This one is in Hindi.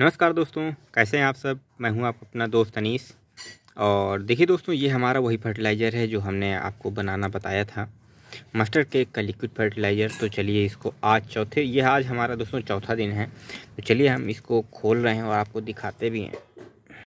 नमस्कार दोस्तों कैसे हैं आप सब मैं हूं आप अपना दोस्त अनीस और देखिए दोस्तों ये हमारा वही फर्टिलाइज़र है जो हमने आपको बनाना बताया था मस्टर्ड केक का लिक्विड फर्टिलाइज़र तो चलिए इसको आज चौथे ये आज हमारा दोस्तों चौथा दिन है तो चलिए हम इसको खोल रहे हैं और आपको दिखाते भी हैं